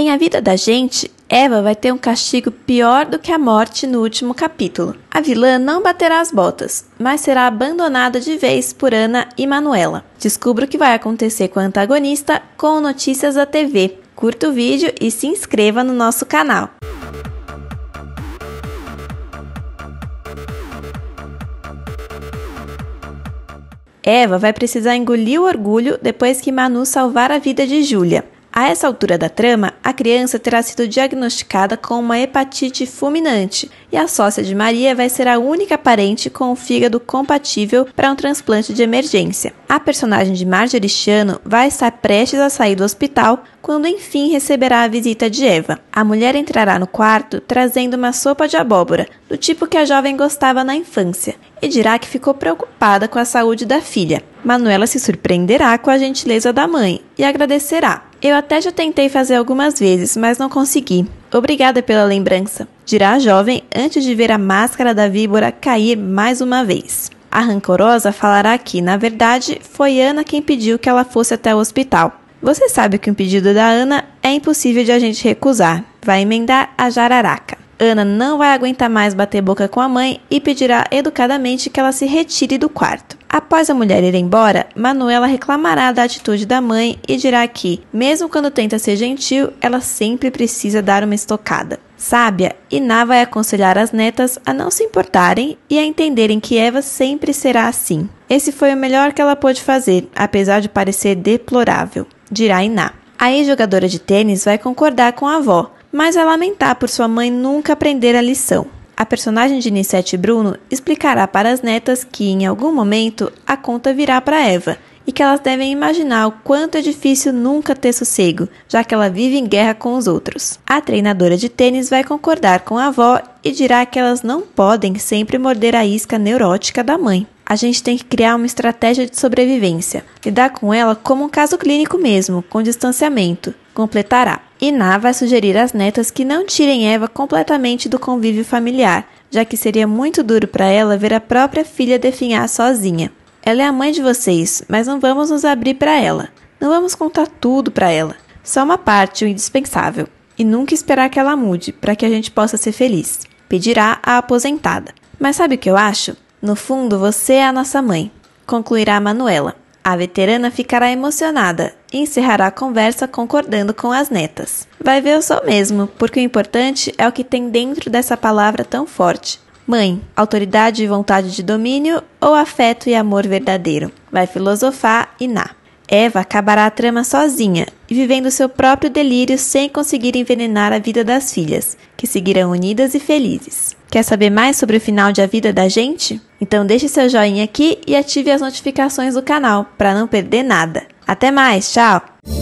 Em A Vida da Gente, Eva vai ter um castigo pior do que a morte no último capítulo. A vilã não baterá as botas, mas será abandonada de vez por Ana e Manuela. Descubra o que vai acontecer com a antagonista com notícias da TV. Curta o vídeo e se inscreva no nosso canal. Eva vai precisar engolir o orgulho depois que Manu salvar a vida de Júlia. A essa altura da trama, a criança terá sido diagnosticada com uma hepatite fulminante e a sócia de Maria vai ser a única parente com o fígado compatível para um transplante de emergência. A personagem de Marjorie Chano vai estar prestes a sair do hospital quando enfim receberá a visita de Eva. A mulher entrará no quarto trazendo uma sopa de abóbora, do tipo que a jovem gostava na infância, e dirá que ficou preocupada com a saúde da filha. Manuela se surpreenderá com a gentileza da mãe e agradecerá. Eu até já tentei fazer algumas vezes, mas não consegui. Obrigada pela lembrança, dirá a jovem antes de ver a máscara da víbora cair mais uma vez. A rancorosa falará que, na verdade, foi Ana quem pediu que ela fosse até o hospital. Você sabe que um pedido da Ana é impossível de a gente recusar. Vai emendar a jararaca. Ana não vai aguentar mais bater boca com a mãe e pedirá educadamente que ela se retire do quarto. Após a mulher ir embora, Manuela reclamará da atitude da mãe e dirá que, mesmo quando tenta ser gentil, ela sempre precisa dar uma estocada. Sábia, Iná vai aconselhar as netas a não se importarem e a entenderem que Eva sempre será assim. Esse foi o melhor que ela pôde fazer, apesar de parecer deplorável, dirá Iná. A ex-jogadora de tênis vai concordar com a avó, mas vai lamentar por sua mãe nunca aprender a lição. A personagem de Nissete Bruno explicará para as netas que, em algum momento, a conta virá para Eva e que elas devem imaginar o quanto é difícil nunca ter sossego, já que ela vive em guerra com os outros. A treinadora de tênis vai concordar com a avó e dirá que elas não podem sempre morder a isca neurótica da mãe. A gente tem que criar uma estratégia de sobrevivência, lidar com ela como um caso clínico mesmo, com distanciamento, completará. Iná vai sugerir às netas que não tirem Eva completamente do convívio familiar, já que seria muito duro para ela ver a própria filha definhar sozinha. Ela é a mãe de vocês, mas não vamos nos abrir para ela. Não vamos contar tudo para ela, só uma parte, o indispensável. E nunca esperar que ela mude, para que a gente possa ser feliz. Pedirá a aposentada. Mas sabe o que eu acho? No fundo, você é a nossa mãe, concluirá Manuela. A veterana ficará emocionada e encerrará a conversa concordando com as netas. Vai ver o sol mesmo, porque o importante é o que tem dentro dessa palavra tão forte. Mãe, autoridade e vontade de domínio ou afeto e amor verdadeiro? Vai filosofar e na. Eva acabará a trama sozinha e vivendo seu próprio delírio sem conseguir envenenar a vida das filhas, que seguirão unidas e felizes. Quer saber mais sobre o final de A Vida da Gente? Então deixe seu joinha aqui e ative as notificações do canal para não perder nada. Até mais, tchau!